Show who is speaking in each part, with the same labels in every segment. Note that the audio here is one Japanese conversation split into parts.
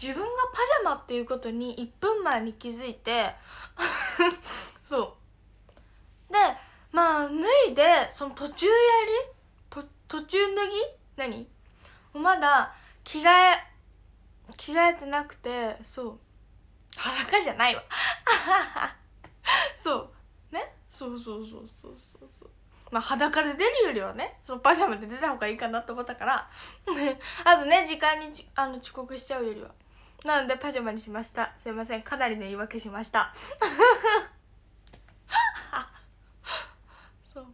Speaker 1: 自分がパジャマっていうことに1分前に気づいてそうでまあ脱いでその途中やりと途中脱ぎ何まだ着替え着替えてなくてそう裸じゃないわ そうねそうそうそうそうそうまあ、裸で出るよりはね、そのパジャマで出た方がいいかなと思ったから、あとね、時間にあの遅刻しちゃうよりは。なので、パジャマにしました。すいません、かなりの言い訳しました。そう。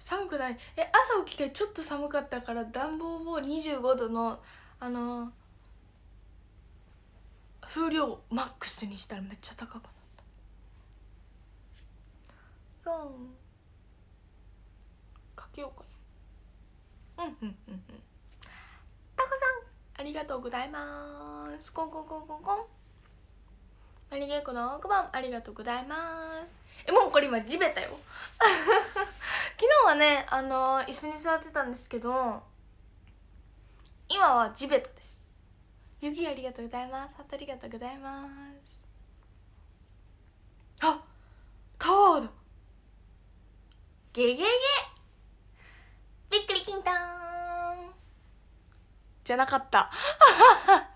Speaker 1: 寒くないえ、朝起きてちょっと寒かったから、暖房を25度の、あのー、風量マックスにしたらめっちゃ高かった。かけようかなうんうんうんうんタコさんありがとうございますコンコンコンコンコンマリゲーコの奥番ありがとうございますえもうこれ今地べたよ 昨日はねあの椅子に座ってたんですけど今は地べたです雪ありがとうございますハートありがとうございますあタワーだゲゲゲびっくりきんとンじゃなかった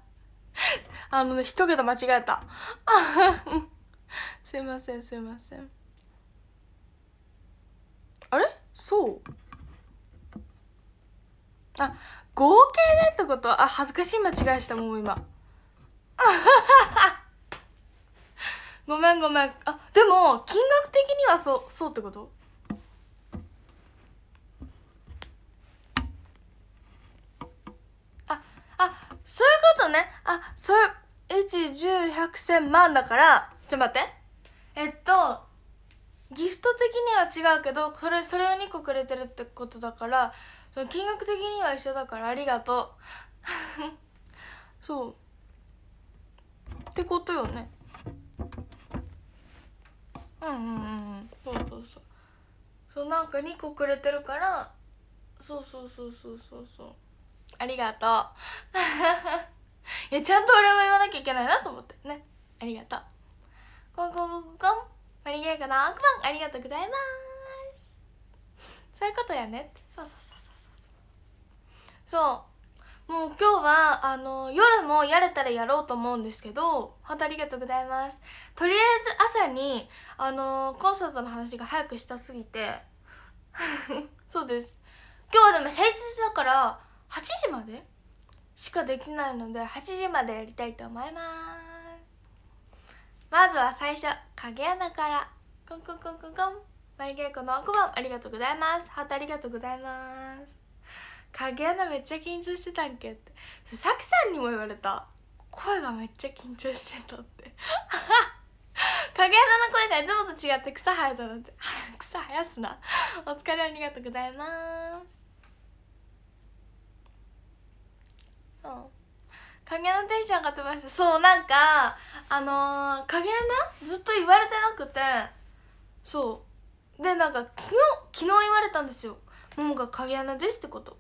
Speaker 1: あのね一桁間違えた すいませんすいませんあれそうあ合計でってことあ恥ずかしい間違いしたもう今 ごめんごめんあでも金額的にはそうそうってことそういうことね。あ、そう、1、10、100、1000万だから、ちょっと待って。えっと、ギフト的には違うけど、これ、それを2個くれてるってことだから、その金額的には一緒だからありがとう。そう。ってことよね。うんうんうん。そうそうそう。そう、なんか2個くれてるから、そうそうそうそうそうそう。ありがとう いやちゃんと俺も言わなきゃいけないなと思ってねありがとうコンコンコンコンマリゲーカのアンクマンありがとうございますそういうことやねそうそうそうそうそうもう今日はあの夜もやれたらやろうと思うんですけど本当ありがとうございますとりあえず朝にあのコンサートの話が早くしたすぎて そうです今日はでも平日だから8時までしかできないので8時までやりたいと思いますまずは最初影穴からコンコンコンコンコン眉リケのコの小判ありがとうございますハートありがとうございます影穴めっちゃ緊張してたんけってさきさんにも言われた声がめっちゃ緊張してたって 影穴の声がいつもと違って草生えたのんて 草生やすなお疲れありがとうございますそう影のテンションが飛ばしてそうなんかあのー、影穴ずっと言われてなくてそうでなんか昨日昨日言われたんですよ「ももが影穴です」ってこと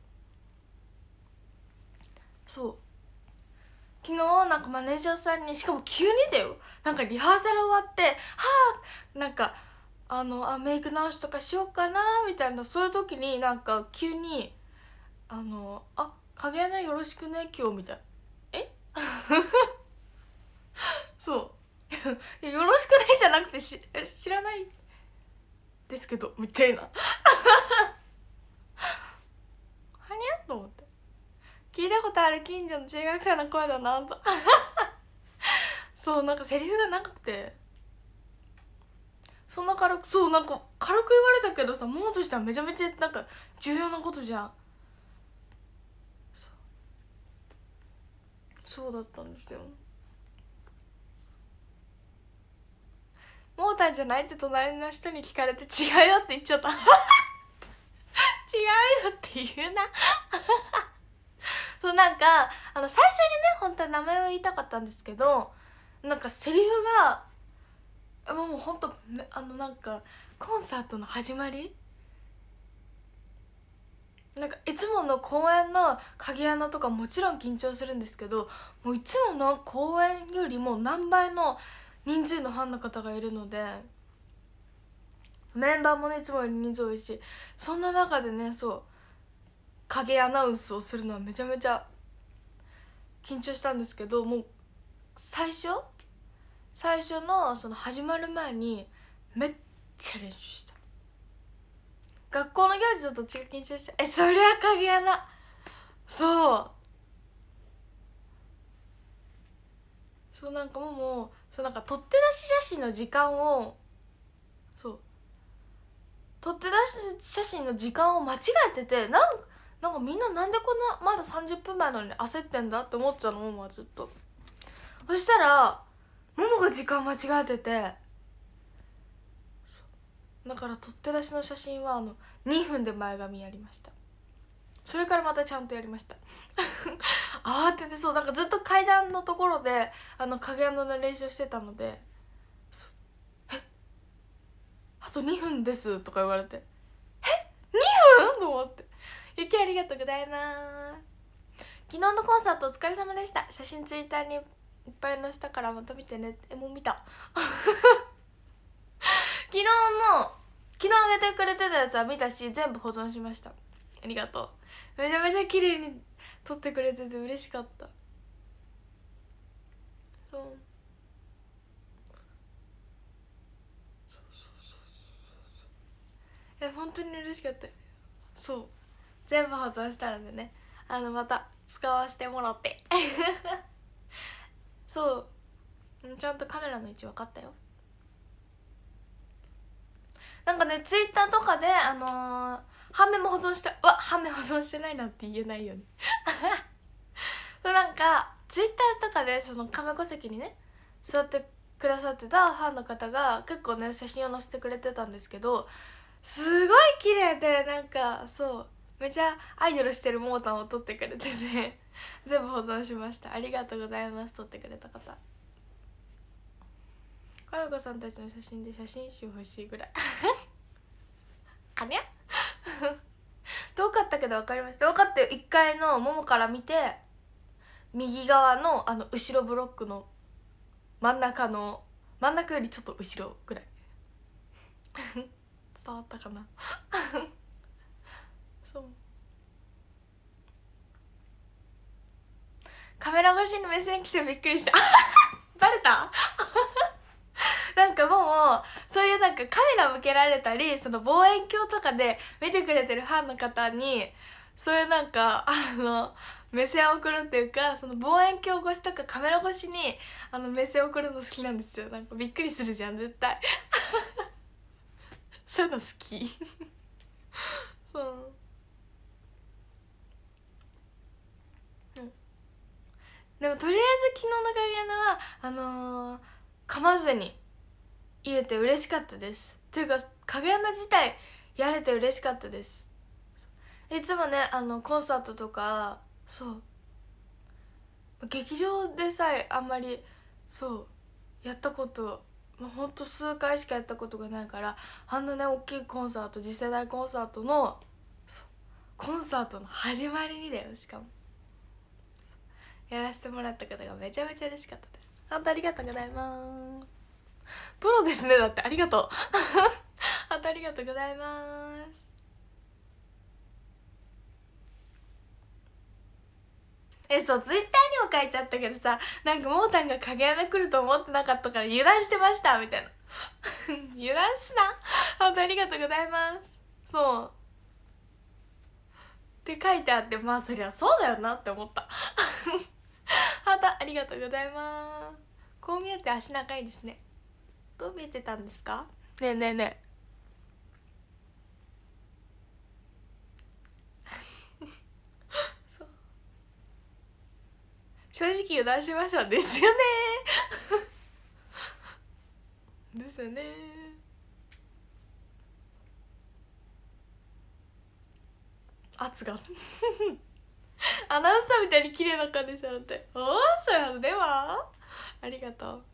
Speaker 1: そう昨日なんかマネージャーさんにしかも急にだよなんかリハーサル終わってはあなんかあのあメイク直しとかしようかなみたいなそういう時になんか急にあのあ影ねよろしくね今日」みたいえ そう よろしくねじゃなくてし知らないですけどみたいな はにゃと思って聞いたことある近所の中学生の声だなとそうなんかセリフが長くてそんな軽くそうなんか軽く言われたけどさもうとしたらめちゃめちゃなんか重要なことじゃんそうだったんですよモータンじゃないって隣の人に聞かれて違うよって言っちゃった違うよって言うなそうなんかあの最初にね本当は名前を言いたかったんですけどなんかセリフがもうほんとあのなんかコンサートの始まりなんかいつもの公演の鍵穴とかもちろん緊張するんですけどもういつもの公演よりも何倍の人数のファンの方がいるのでメンバーもねいつもより人数多いしそんな中でねそう影アナウンスをするのはめちゃめちゃ緊張したんですけどもう最初最初のその始まる前にめっちゃ練習した学校の行事だと血が緊張してえそりゃ鍵穴そうそうなんかもうそうなんか撮って出し写真の時間をそう撮って出し写真の時間を間違えててなんなんかみんななんでこんなまだ30分前なのに焦ってんだって思っちゃうのももはずっとそしたらももが時間間違えててだから取って出しの写真はあの2分で前髪やりましたそれからまたちゃんとやりました 慌ててそうなんかずっと階段のところであの影の練習してたので「えあと2分です」とか言われて「え2分?」と思って「雪ありがとうございます」昨日のコンサートお疲れ様でした写真ツイッターにいっぱい載せたからまた見てねえもう見た 昨日も昨日あげてくれてたやつは見たし全部保存しましたありがとうめちゃめちゃ綺麗に撮ってくれてて嬉しかったそうえ本当に嬉しかったそう全部保存したのでねあのまた使わせてもらって そうちゃんとカメラの位置分かったよなんかねツイッターとかであのー、半目も保存してわ半目保存してないなんて言えないよね なんかツイッターとかでその亀戸席にね座ってくださってたファンの方が結構ね写真を載せてくれてたんですけどすごい綺麗でなんかそうめちゃアイドルしてるモータンを撮ってくれてね 全部保存しましたありがとうございます撮ってくれた方かよこさんたちの写真で写真集欲しいぐらい にゃ 遠かったけど分かりました分かったよ1階のももから見て右側のあの後ろブロックの真ん中の真ん中よりちょっと後ろぐらい 伝わったかな そうカメラ越しに目線来てびっくりしたバレたなんかもう、そういうなんかカメラ向けられたりその望遠鏡とかで見てくれてるファンの方にそういうなんかあの目線を送るっていうかその望遠鏡越しとかカメラ越しにあの目線を送るの好きなんですよなんかびっくりするじゃん絶対そういうの好きそうでもとりあえず昨日のガ穴はあのー、噛まずに言えて嬉しかったですというか影山自体やれて嬉しかったですいつもねあのコンサートとかそう劇場でさえあんまりそうやったこともうほんと数回しかやったことがないからあんなね大きいコンサート次世代コンサートのコンサートの始まりにだよしかもやらせてもらった方がめちゃめちゃ嬉しかったです本当ありがとうございますプロですねだってありがとうあ 当ありがとうございますえそうツイッターにも書いてあったけどさなんかモータンが影穴来ると思ってなかったから油断してましたみたいな 油断すな本当ありがとうございますそうって書いてあってまあそりゃそうだよなって思った 本当ありがとうございますこう見えて足長いですねどう見えてたんですかねえねえねえ そう正直油断しましたですよね ですよね圧が アナウンサーみたいに綺麗な感じじゃなくて「おおそうやではありがとう」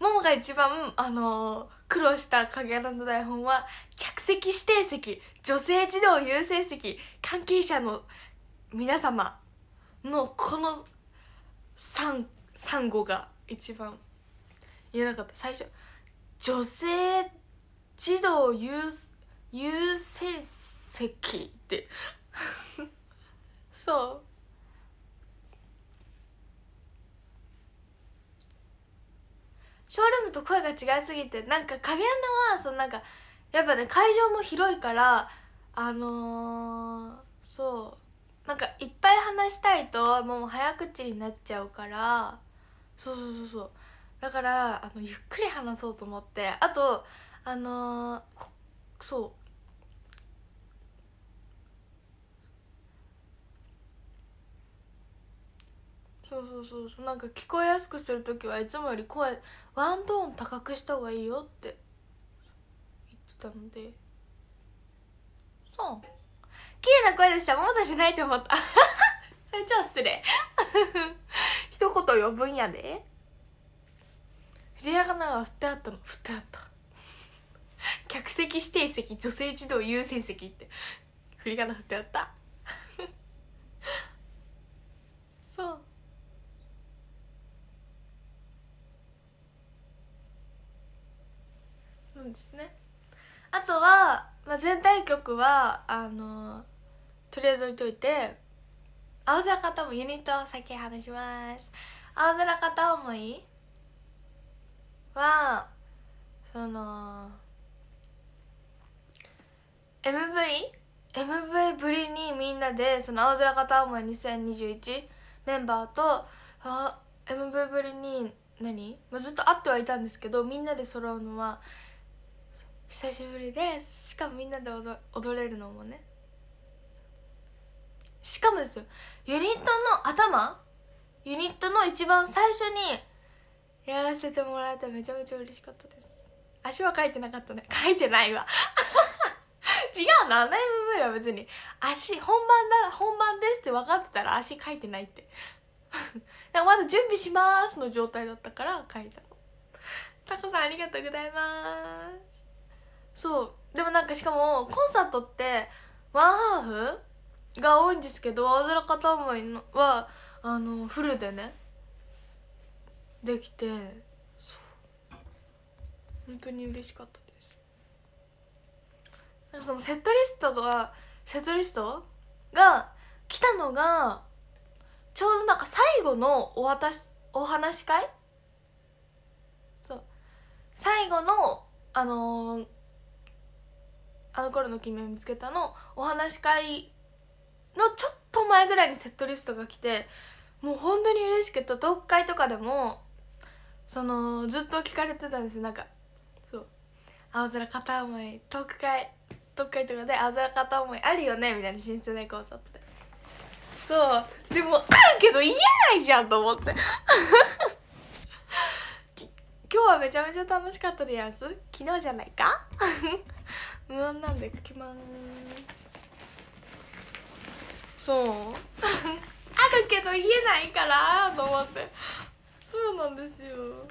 Speaker 1: ももが一番、あのー、苦労した影山の台本は、着席指定席、女性児童優先席、関係者の皆様のこの3、3語が一番言えなかった。最初、女性児童優優先席って そう。ショールームと声が違いすぎてなんか影穴はそのなんかやっぱね会場も広いからあのー、そうなんかいっぱい話したいともう早口になっちゃうからそうそうそうそうだからあのゆっくり話そうと思ってあとあのー、そうそうそうそうそうなんか聞こえやすくする時はいつもより声ワントーン高くした方がいいよって言ってたのでそう綺麗な声でしたもたしないと思った それじゃあ失礼 一言呼ぶんやでりらがなが振ってあったの振ってあった客席指定席女性児童優先席って振り仮名振ってあったそうですねあとは、まあ、全体曲はあのとりあえず置いといて青空片思いユニット先話します青空片思いはその MV?MV MV ぶりにみんなでその青空片思い2021メンバーとあ MV ぶりに何、まあ、ずっと会ってはいたんですけどみんなで揃うのは久しぶりですしかもみんなで踊踊れるのもねしかもですよユニットの頭ユニットの一番最初にやらせてもらえてめちゃめちゃ嬉しかったです足は書いてなかったね書いてないわ 違うな MV は別に足本番だ本番ですって分かってたら足書いてないって でもまだ準備しますの状態だったから書いたのタコさんありがとうございますそうでもなんかしかもコンサートってワンハーフが多いんですけど青空片思いのはあのフルでねできてそう本当に嬉しかったですなんかそのセットリストがセットリストが来たのがちょうどなんか最後のお渡しお話し会そう最後のあのーあの頃の君を見つけたのお話し会のちょっと前ぐらいにセットリストが来てもう本当に嬉しくて読解とかでもそのずっと聞かれてたんですなんかそう「青空片思い読解読解とかで青空片思いあるよね」みたいな新世代コンサートでそうでもあるけど言えないじゃんと思って今日はめちゃめちゃ楽しかったでやす昨日じゃないか 無音なんで書きますそう あるけど言えないからと思ってそうなんですよ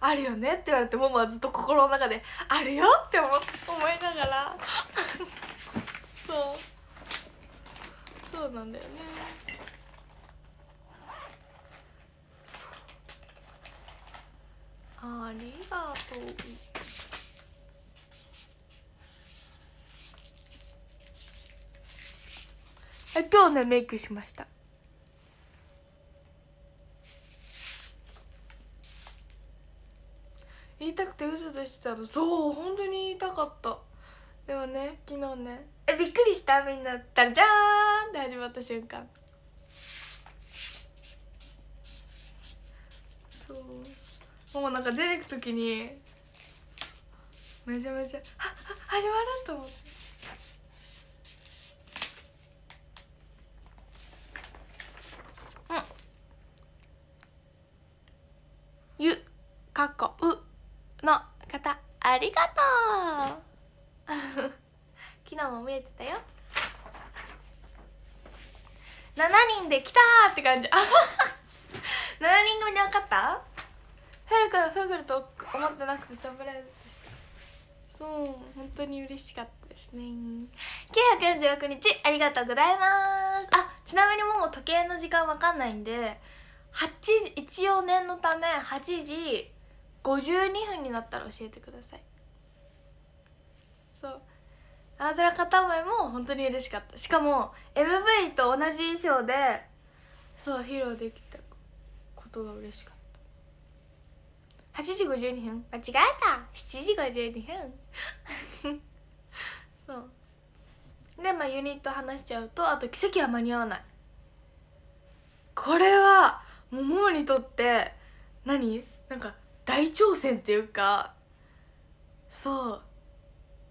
Speaker 1: あるよねって言われてももはずっと心の中であるよって思思いながら そうそうなんだよねありがとう。え今日ねメイクしました。言いたくて嘘でしたそう本当に言いたかったでもね昨日ねえびっくりしたみんなったらじゃーんって始まった瞬間そうもうなんか出てく時にめちゃめちゃ「始まる!」と思って。うん、ゆかっこうの方ありがとう 昨日も見えてたよ7人で来たって感じ7 人組で分かったルからふぐると思ってなくてサプライズでしたそう本当に嬉しかったですね946日ありがとうございますあちなみにもう時計の時間わかんないんで8時一応念のため8時52分になったら教えてくださいそうアーズラ片思いも本当に嬉しかったしかも MV と同じ衣装でそう披露できたことが嬉しかった8時52分間違えた7時52分 そうでまあユニット話しちゃうとあと奇跡は間に合わないこれはももにとって何なんか大挑戦っていうかそう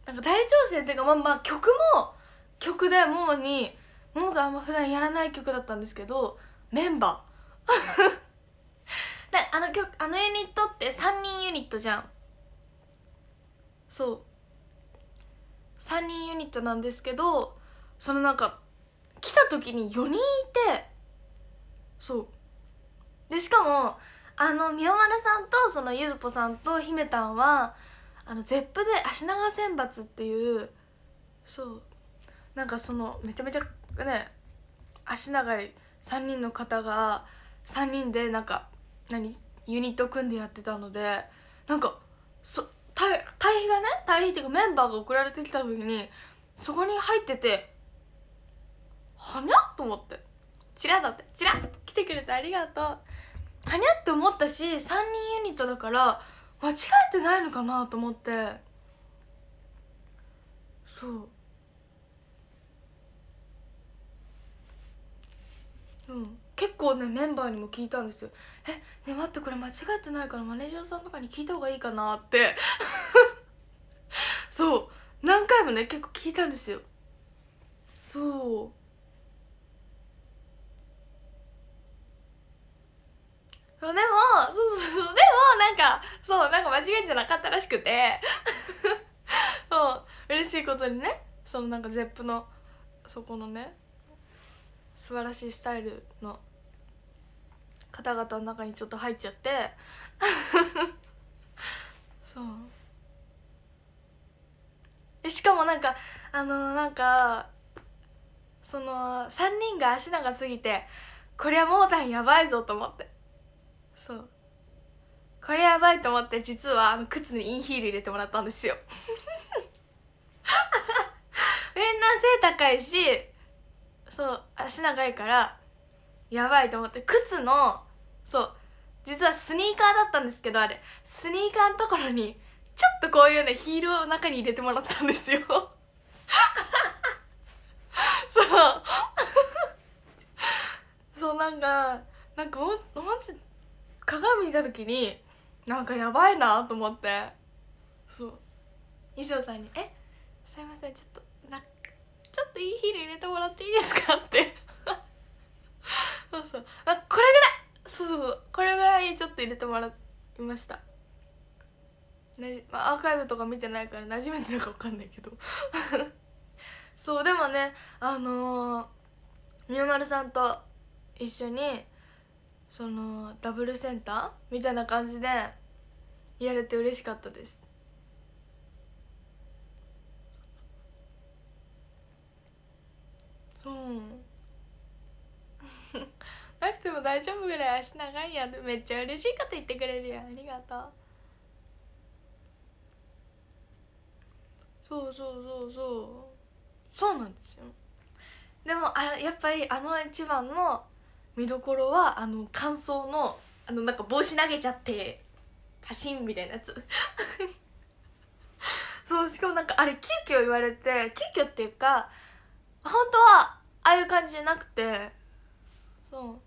Speaker 1: なんか大挑戦っていうかまあまあ曲も曲でももにももがあんま普段やらない曲だったんですけどメンバー だあの曲あのユニットって3人ユニットじゃんそう3人ユニットなんですけどそのなんか来た時に4人いてそうでしかもあの宮丸さんとそのゆずぽさんと姫たんはあのゼップで足長選抜っていうそうなんかそのめちゃめちゃね足長い3人の方が3人でなんか何ユニット組んでやってたのでなんかそ対比がね対比っていうかメンバーが送られてきた時にそこに入っててはにゃと思ってチラだってチラ来てくれてありがとうはにゃって思ったし3人ユニットだから間違えてないのかなと思ってそううん、結構ねメンバーにも聞いたんですよえね待ってこれ間違えてないからマネージャーさんとかに聞いた方がいいかなって そう何回もね結構聞いたんですよそうそうでもそうそうそうでもなんかそうなんか間違えじゃなかったらしくて そう嬉しいことにねそのなんか ZEP のそこのね素晴らしいスタイルの方々の中にちょっと入っちゃって そうえしかもなんかあのなんかその3人が足長すぎてこりゃモータンやばいぞと思ってそうこれやばいと思って実はあの靴にインヒール入れてもらったんですよ みんな背高いしそう足長いからやばいと思って靴のそう実はスニーカーだったんですけどあれスニーカーのところにちょっとこういうねヒールを中に入れてもらったんですよ そう そうなんかなんかマジ鏡見た時になんかやばいなと思ってそう衣装さんに「えすいませんちょっとなちょっといいヒール入れてもらっていいですか?」って そうそうあこれぐらいそうそうこれぐらいちょっと入れてもらいましたアーカイブとか見てないから馴染めてるか分かんないけどそうでもねあのー、み丸まるさんと一緒にそのダブルセンターみたいな感じでやれて嬉しかったですそうでも大丈夫ぐらい足長いやんめっちゃ嬉しいこと言ってくれるやんありがとうそうそうそうそうそうなんですよでもあやっぱりあの一番の見どころはあの感想のあのなんか帽子投げちゃってパシンみたいなやつ そうしかもなんかあれ急遽言われて急遽っていうか本当はああいう感じじゃなくてそう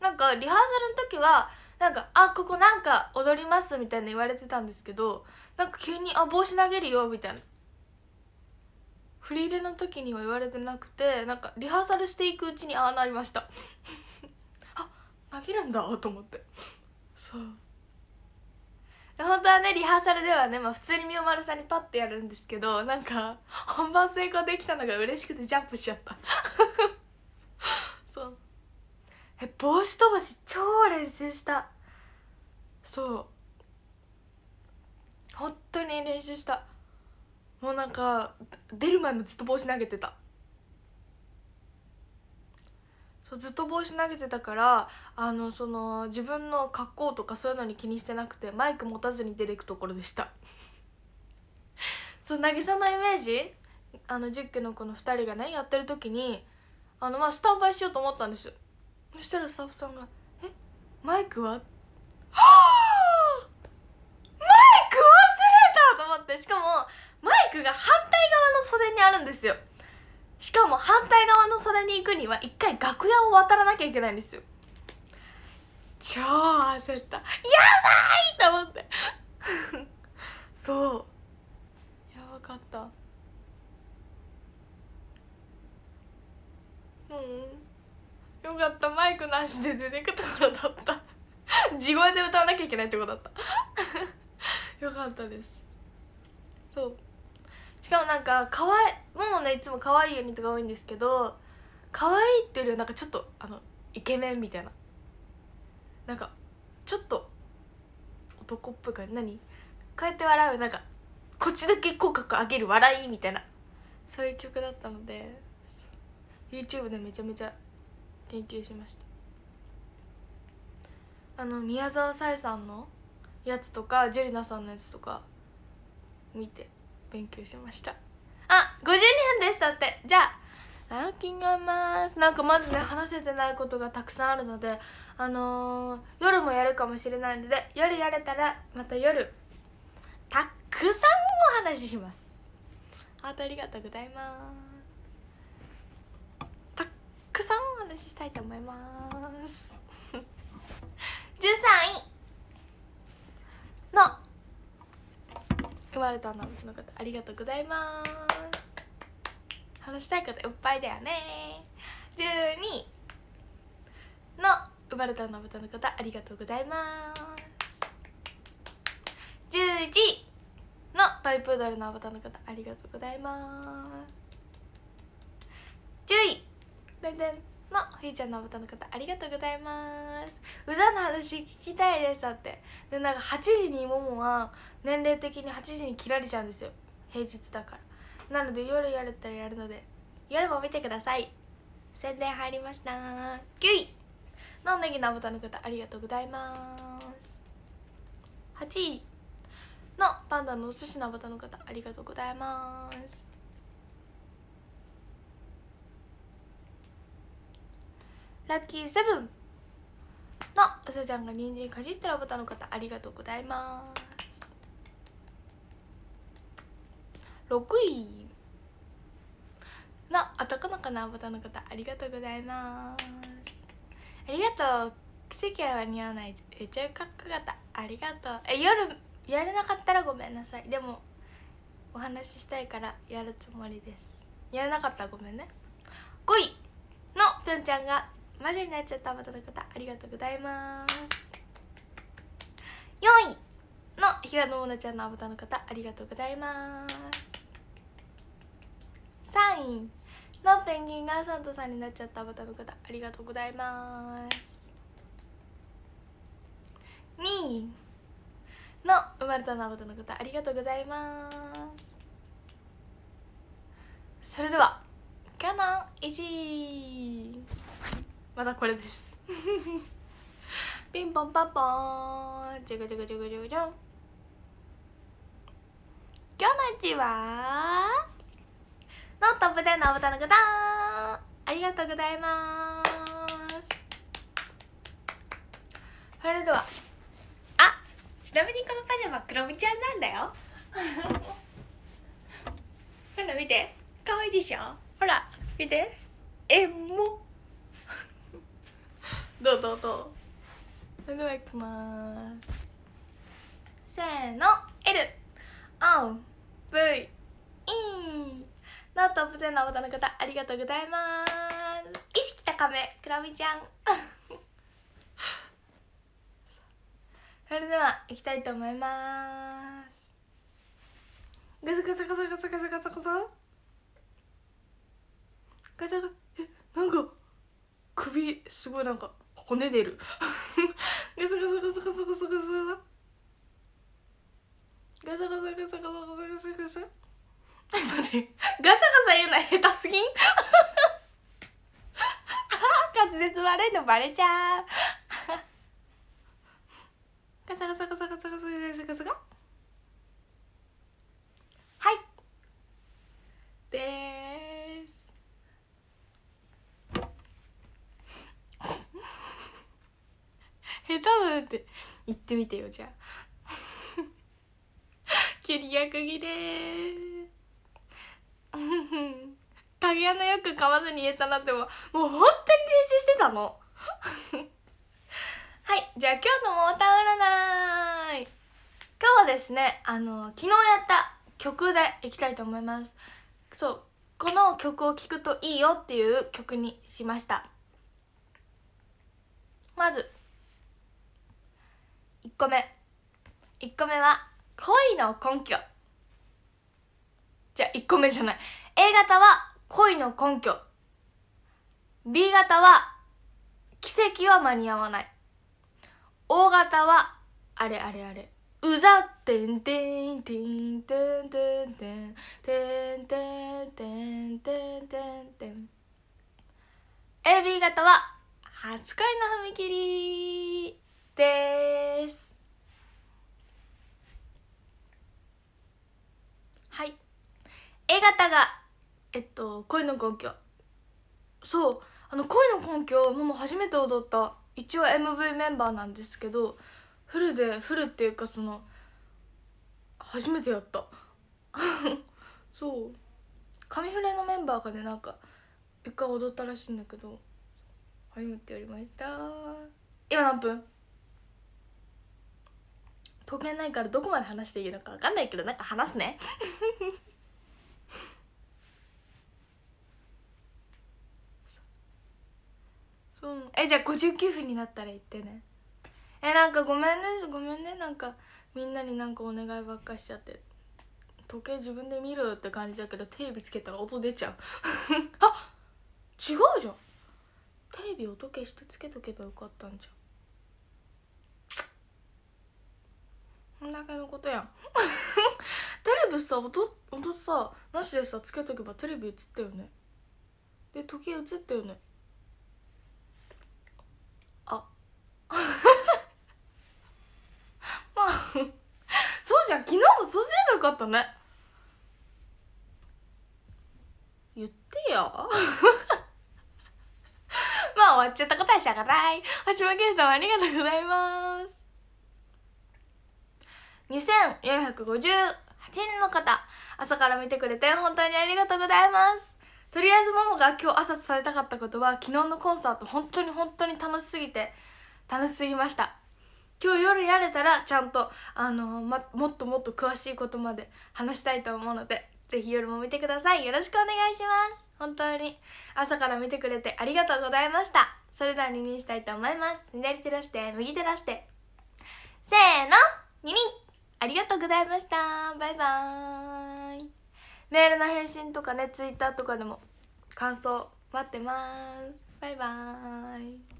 Speaker 1: なんかリハーサルの時はなんか「あここなんか踊ります」みたいな言われてたんですけどなんか急に「あ帽子投げるよ」みたいな振り入れの時には言われてなくてなんかリハーサルしていくうちにああなりました あ投げるんだと思ってそう本当はねリハーサルではね、まあ、普通にみおまるさんにパッてやるんですけどなんか本番成功できたのが嬉しくてジャンプしちゃったえ帽子飛ばし超練習したそう本当に練習したもうなんか出る前もずっと帽子投げてたそうずっと帽子投げてたからあのその自分の格好とかそういうのに気にしてなくてマイク持たずに出てくところでした そう渚のイメージあの10期の子の2人がねやってる時にあのまあスタンバイしようと思ったんですよそしたらスタッフさんが「えマイクは?」マイク忘れたと思ってしかもマイクが反対側の袖にあるんですよしかも反対側の袖に行くには一回楽屋を渡らなきゃいけないんですよ超焦ったやばいと思って そうやばかったうんよかったマイクなしで出てくところだった地声で歌わなきゃいけないってことだったよかったですそうしかもなんかかわいもうねいつも可愛いユニットが多いんですけど可愛いっていうよりはなんかちょっとあのイケメンみたいななんかちょっと男っぽいから何こうやって笑うなんかこっちだけ口角上げる笑いみたいなそういう曲だったので YouTube でめちゃめちゃ研究しましたあの宮沢さえさんのやつとかジェリナさんのやつとか見て勉強しましたあ52分ですだってじゃあランキングますなんかまずね話せてないことがたくさんあるのであのー、夜もやるかもしれないので夜やれたらまた夜たくさんお話ししますハートありがとうございますたくさん話したいと思います13 位の生まれたのの方ありがとうございます話したい方といっぱいだよね12位の生まれたのの方ありがとうございます10時のトイプードルのアバタの方ありがとうございます10位でんでんのひいちゃんのアバターの方ありがとうございますうざな話聞きたいですだってでなんか8時にももは年齢的に8時に切られちゃうんですよ平日だからなので夜やれたらやるので夜も見てください宣伝入りましたキュイのネギのアバターの方ありがとうございます8位のパンダのお寿司のアバターの方ありがとうございますラッキーセブンのうさちゃんが人参かじってるおばたの方ありがとうございます6位の男の子のおばたの方ありがとうございますありがとう奇跡は似合わないめっちゃかっこありがとうえ夜やれなかったらごめんなさいでもお話ししたいからやるつもりですやれなかったらごめんね5位のぴょんちゃんが魔女になっちゃったまたの方ありがとうございます4位の平野もなちゃんのアバターの方ありがとうございます3位のペンギンがサンタさんになっちゃったアバターの方ありがとうございます2位の生まれたのアバターの方ありがとうございますそれでは今日の1位まだこれですピンポンパンポンジグジグジグジグジン今日のうちはのトップ10のおぶたのありがとうございますそれではあちなみにこのパジャマクロミちゃんなんだよ ほら見てかわいでしょほら見てえもどうどうどうそれではいきますせーの L O V E のトップ10のおタの方ありがとうございます意識高めくらみちゃん それではいきたいと思いますガサガサガサガサガサガサガサガサガサえなんか首すごいなんか骨出る ガサガサガサガサガサガサガサガサガサガサガサガササガサガサガサ言うの下手すぎん滑舌悪いのバレちゃうガサガサガサガサガサガサガサガサってみてよじゃあ キュリアクギレ影穴よく買わずに言えたなってももう本当に練習してたの はいじゃあ今日のモーター占い今日はですねあの昨日やった曲でいきたいと思いますそうこの曲を聴くといいよっていう曲にしましたまず1個目1個目は恋の根拠じゃあ1個目じゃない A 型は恋の根拠 B 型は奇跡は間に合わない O 型はあれあれあれうざってんてんてんてんてんてんてんてんてんてんてんてん AB 型は初恋の踏切ですはい A 型がえっと恋の根拠そうあの恋の根拠もも初めて踊った一応 MV メンバーなんですけどフルでフルっていうかその初めてやった そう紙フレのメンバーがねなんか一回踊ったらしいんだけど初めてやりました今何分時計ないからどこまで話していいのか分かんないけどなんか話すね そうえじゃあ59分になったら言ってねえなんかごめんねごめんねなんかみんなになんかお願いばっかしちゃって時計自分で見るって感じだけどテレビつけたら音出ちゃう あ違うじゃんテレビ音消してつけとけばよかったんじゃんこんだけのことやん テレビさ音音さなしでさつけとけばテレビ映ったよねで時計映ったよねあ まあそうじゃん昨日もそうすればよかったね言ってよ まあ終わっちゃったことはしゃがない。はしまけんさんありがとうございます。2458人の方朝から見てくれて本当にありがとうございますとりあえずももが今日朝伝えたかったことは昨日のコンサート本当に本当に楽しすぎて楽しすぎました今日夜やれたらちゃんとあのー、ま、もっともっと詳しいことまで話したいと思うのでぜひ夜も見てくださいよろしくお願いします本当に朝から見てくれてありがとうございましたそれでは2にしたいと思います左手出して右手出してせーの2人ありがとうございましたバイバーイメールの返信とかねツイッターとかでも感想待ってますバイバーイ